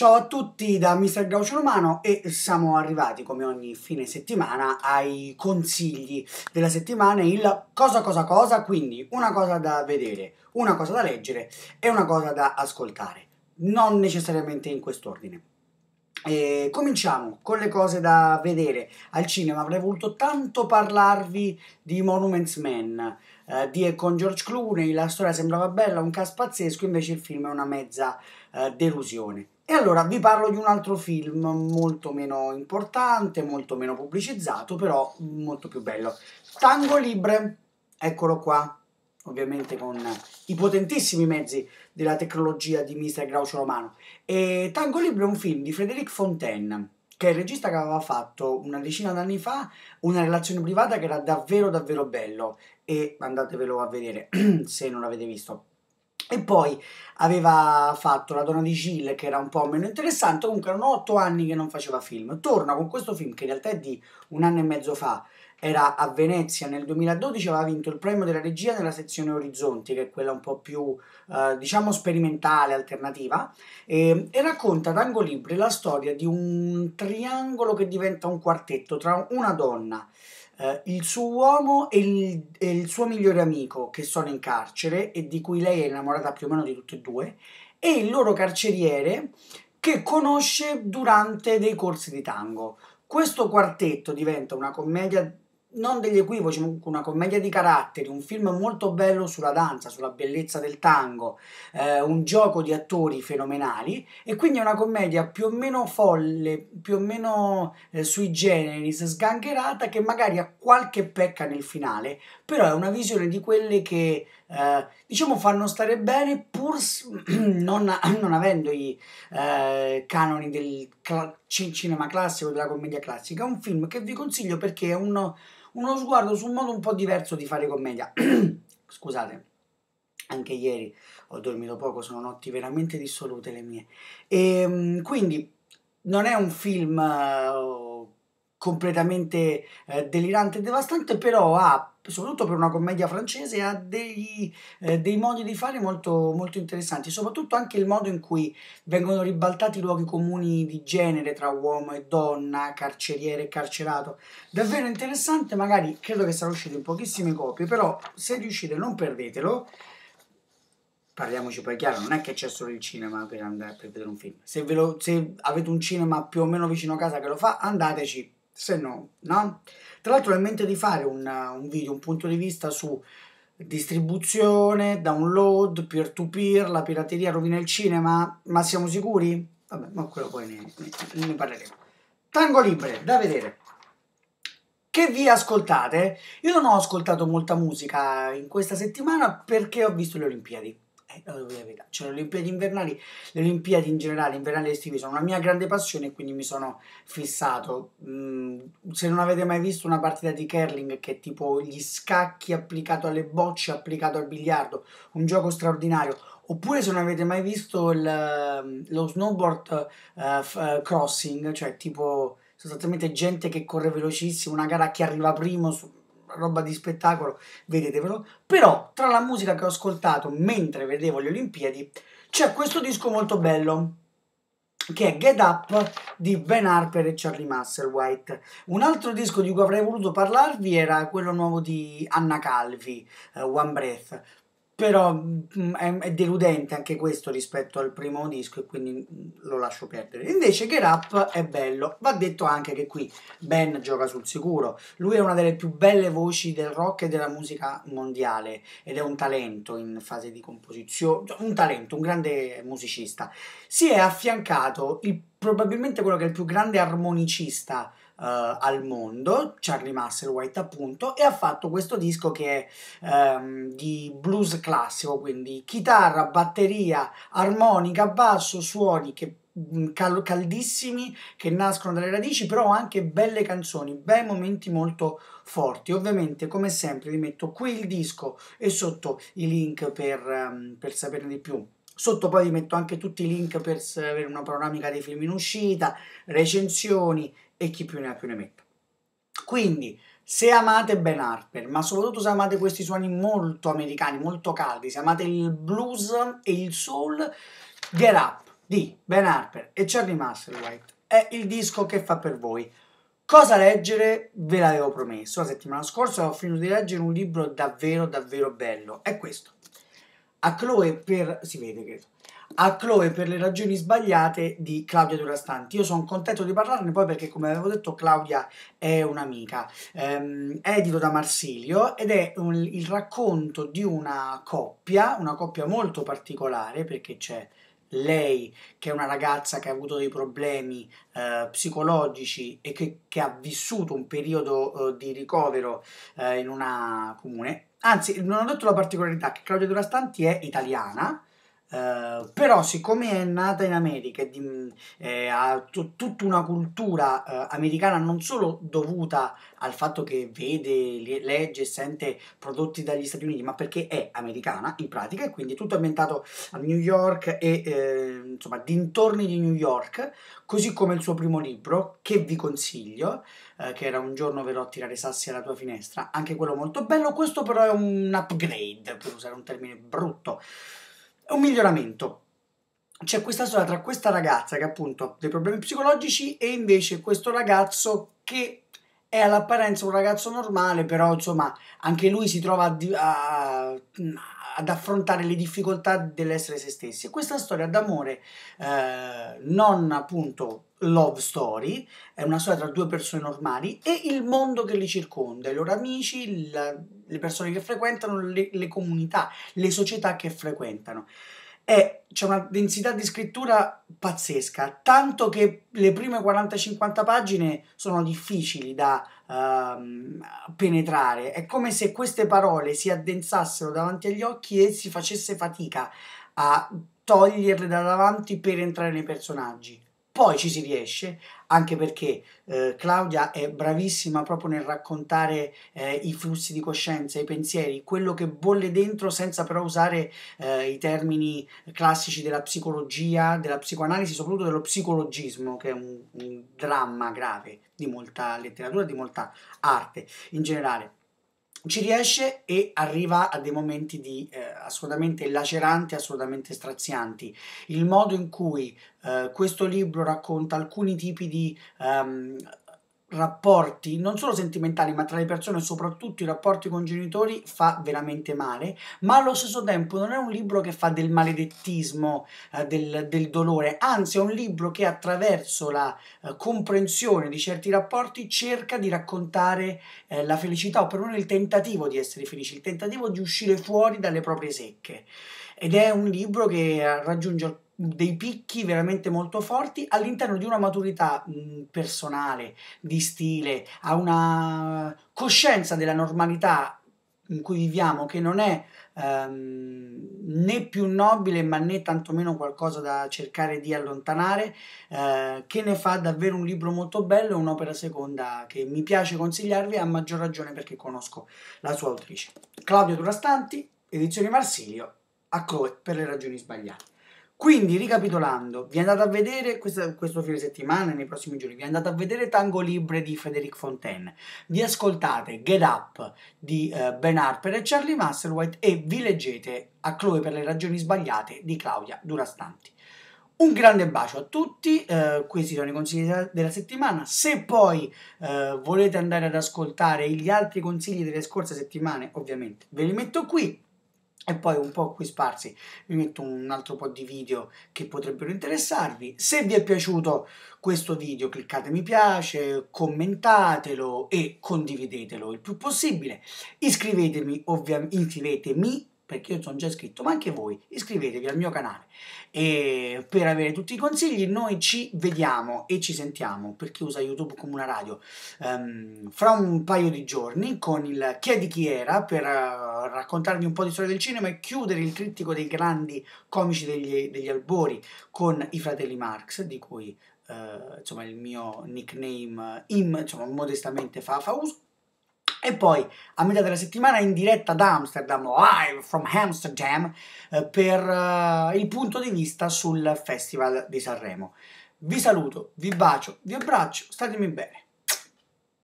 Ciao a tutti da Mr. Gaucho Romano e siamo arrivati come ogni fine settimana ai consigli della settimana, il cosa cosa cosa, quindi una cosa da vedere, una cosa da leggere e una cosa da ascoltare, non necessariamente in quest'ordine. E cominciamo con le cose da vedere al cinema. Avrei voluto tanto parlarvi di Monuments Man, eh, di e con George Clooney. La storia sembrava bella, un cast pazzesco, invece il film è una mezza eh, delusione. E allora vi parlo di un altro film molto meno importante, molto meno pubblicizzato, però molto più bello. Tango Libre, eccolo qua, ovviamente con i potentissimi mezzi della tecnologia di Mr. Groucho Romano. E Tango Libre è un film di Frédéric Fontaine, che è il regista che aveva fatto una decina d'anni fa una relazione privata che era davvero davvero bello e andatevelo a vedere se non l'avete visto. E poi aveva fatto La donna di Gilles, che era un po' meno interessante, comunque erano otto anni che non faceva film. Torna con questo film, che in realtà è di un anno e mezzo fa, era a Venezia nel 2012, aveva vinto il premio della regia nella sezione Orizzonti, che è quella un po' più, eh, diciamo, sperimentale, alternativa, e, e racconta ad Ango Libre la storia di un triangolo che diventa un quartetto tra una donna, eh, il suo uomo e il, e il suo migliore amico che sono in carcere e di cui lei è innamorata più o meno di tutti e due e il loro carceriere che conosce durante dei corsi di tango. Questo quartetto diventa una commedia non degli equivoci, ma una commedia di caratteri, un film molto bello sulla danza, sulla bellezza del tango, eh, un gioco di attori fenomenali e quindi è una commedia più o meno folle, più o meno eh, sui generis, sgangherata che magari ha qualche pecca nel finale, però è una visione di quelle che eh, diciamo fanno stare bene pur non, non avendo i eh, canoni del cl cinema classico della commedia classica. È un film che vi consiglio perché è uno, uno sguardo su un modo un po' diverso di fare commedia. Scusate anche ieri ho dormito poco, sono notti veramente dissolute le mie. E, ehm, quindi non è un film uh, completamente uh, delirante e devastante, però ha soprattutto per una commedia francese, ha degli, eh, dei modi di fare molto, molto, interessanti, soprattutto anche il modo in cui vengono ribaltati i luoghi comuni di genere tra uomo e donna, carceriere e carcerato. Davvero interessante, magari credo che sarà uscito in pochissime copie, però se riuscite non perdetelo. Parliamoci poi chiaro, non è che c'è solo il cinema per andare a vedere un film. Se, lo, se avete un cinema più o meno vicino a casa che lo fa, andateci se no, no? Tra l'altro ho in mente di fare una, un video, un punto di vista su distribuzione, download, peer-to-peer, -peer, la pirateria rovina il cinema, ma siamo sicuri? Vabbè, ma quello poi ne, ne, ne parleremo. Tango Libre, da vedere che vi ascoltate. Io non ho ascoltato molta musica in questa settimana perché ho visto le Olimpiadi eh, Cioè le Olimpiadi invernali, le Olimpiadi in generale, invernali e estivi, sono una mia grande passione e quindi mi sono fissato. Mm, se non avete mai visto una partita di curling che è tipo gli scacchi applicato alle bocce, applicato al biliardo, un gioco straordinario, Oppure se non avete mai visto il, mm, lo snowboard uh, crossing, cioè tipo sostanzialmente gente che corre velocissimo, una gara che arriva primo su, roba di spettacolo, vedetevelo. Però tra la musica che ho ascoltato mentre vedevo le Olimpiadi c'è questo disco molto bello che è Get Up di Ben Harper e Charlie Musselwhite. Un altro disco di cui avrei voluto parlarvi era quello nuovo di Anna Calvi, uh, One Breath però mm, è, è, deludente anche questo rispetto al primo disco e quindi mm, lo lascio perdere. Invece Get Up è bello, va detto anche che qui Ben gioca sul sicuro, lui è una delle più belle voci del rock e della musica mondiale ed è un talento in fase di composizione, un talento, un grande musicista. Si è affiancato il, probabilmente quello che è il più grande armonicista eh, al mondo, Charlie White appunto, e ha fatto questo disco che è um, di blues classico, quindi chitarra, batteria, armonica, basso, suoni che mm, caldissimi che nascono dalle radici, però anche belle canzoni, bei momenti molto forti. Ovviamente, come sempre, vi metto qui il disco e sotto i link per, um, per saperne di più. Sotto poi vi metto anche tutti i link per avere una panoramica dei film in uscita, recensioni e chi più ne ha più ne metta. Quindi, se amate Ben Harper, ma soprattutto se amate questi suoni molto americani, molto caldi, se amate il blues e il soul, Get Up di Ben Harper e Charlie Musselwhite è il disco che fa per voi. Cosa leggere? Ve l'avevo promesso la settimana scorsa, ho finito di leggere un libro davvero davvero bello, è questo. A Chloe per... si vede credo a Chloe per le ragioni sbagliate di Claudia Durastanti. Io sono contento di parlarne poi perché, come avevo detto, Claudia è un'amica. Ehm, è edito da Marsilio ed è un, il racconto di una coppia, una coppia molto particolare perché c'è lei, che è una ragazza che ha avuto dei problemi eh, psicologici e che, che, ha vissuto un periodo eh, di ricovero eh, in una comune. Anzi, non ho detto la particolarità che Claudia Durastanti è italiana, eh, però siccome è nata in America e eh, ha tutta una cultura uh, americana non solo dovuta al fatto che vede, legge e sente prodotti dagli Stati Uniti, ma perché è americana in pratica e quindi tutto è ambientato a New York e eh, insomma dintorni di New York, così come il suo primo libro che vi consiglio, eh, che era Un giorno verrò a tirare sassi alla tua finestra, anche quello molto bello, questo però è un upgrade, per usare un termine brutto un miglioramento. C'è questa storia tra questa ragazza che appunto ha dei problemi psicologici e invece questo ragazzo che è all'apparenza un ragazzo normale, però insomma anche lui si trova a, a, ad affrontare le difficoltà dell'essere se stessi. questa storia d'amore, eh, non appunto love story, è una storia tra due persone normali e il mondo che li circonda, i loro amici, la, le persone che frequentano, le, le comunità, le società che frequentano è, c'è una densità di scrittura pazzesca, tanto che le prime 40-50 pagine sono difficili da uh, penetrare. È come se queste parole si addensassero davanti agli occhi e si facesse fatica a toglierle da davanti per entrare nei personaggi. Poi ci si riesce, anche perché eh, Claudia è bravissima proprio nel raccontare eh, i flussi di coscienza, i pensieri, quello che bolle dentro senza però usare eh, i termini classici della psicologia, della psicoanalisi, soprattutto dello psicologismo, che è un, un dramma grave di molta letteratura, di molta arte in generale ci riesce e arriva a dei momenti di, eh, assolutamente laceranti, assolutamente strazianti. Il modo in cui eh, questo libro racconta alcuni tipi di um, rapporti non solo sentimentali ma tra le persone soprattutto i rapporti con i genitori fa veramente male ma allo stesso tempo non è un libro che fa del maledettismo eh, del, del, dolore anzi è un libro che attraverso la eh, comprensione di certi rapporti cerca di raccontare eh, la felicità o perlomeno il tentativo di essere felici il tentativo di uscire fuori dalle proprie secche ed è un libro che eh, raggiunge dei picchi veramente molto forti all'interno di una maturità personale, di stile, a una coscienza della normalità in cui viviamo che non è ehm, né più nobile ma né tantomeno qualcosa da cercare di allontanare eh, che ne fa davvero un libro molto bello e un'opera seconda che mi piace consigliarvi a maggior ragione perché conosco la sua autrice Claudio Durastanti, edizioni Marsilio a Chloe per le ragioni sbagliate quindi, ricapitolando, vi andate a vedere questa, questo fine settimana, nei prossimi giorni, vi andate a vedere Tango Libre di Frederic Fontaine, vi ascoltate Get Up di uh, Ben Harper e Charlie Musselwhite e vi leggete A Chloe per le ragioni sbagliate di Claudia Durastanti. Un grande bacio a tutti, eh, questi sono i consigli della settimana. Se poi eh, volete andare ad ascoltare gli altri consigli delle scorse settimane, ovviamente ve li metto qui e poi un po' qui sparsi vi metto un altro po' di video che potrebbero interessarvi. Se vi è piaciuto questo video cliccate mi piace, commentatelo e condividetelo il più possibile. Iscrivetemi, ovviamente, iscrivetemi perché io sono già iscritto, ma anche voi iscrivetevi al mio canale e per avere tutti i consigli. Noi ci vediamo e ci sentiamo per chi usa YouTube come una radio um, fra un paio di giorni con il Chiedi chi era per uh, raccontarvi un po' di storia del cinema e chiudere il trittico dei grandi comici degli, degli albori con i fratelli Marx, di cui uh, insomma il mio nickname uh, Im insomma, modestamente fa, fa uso. E poi a metà della settimana in diretta da Amsterdam, live from Amsterdam, eh, per eh, il punto di vista sul Festival di Sanremo. Vi saluto, vi bacio, vi abbraccio, statemi bene.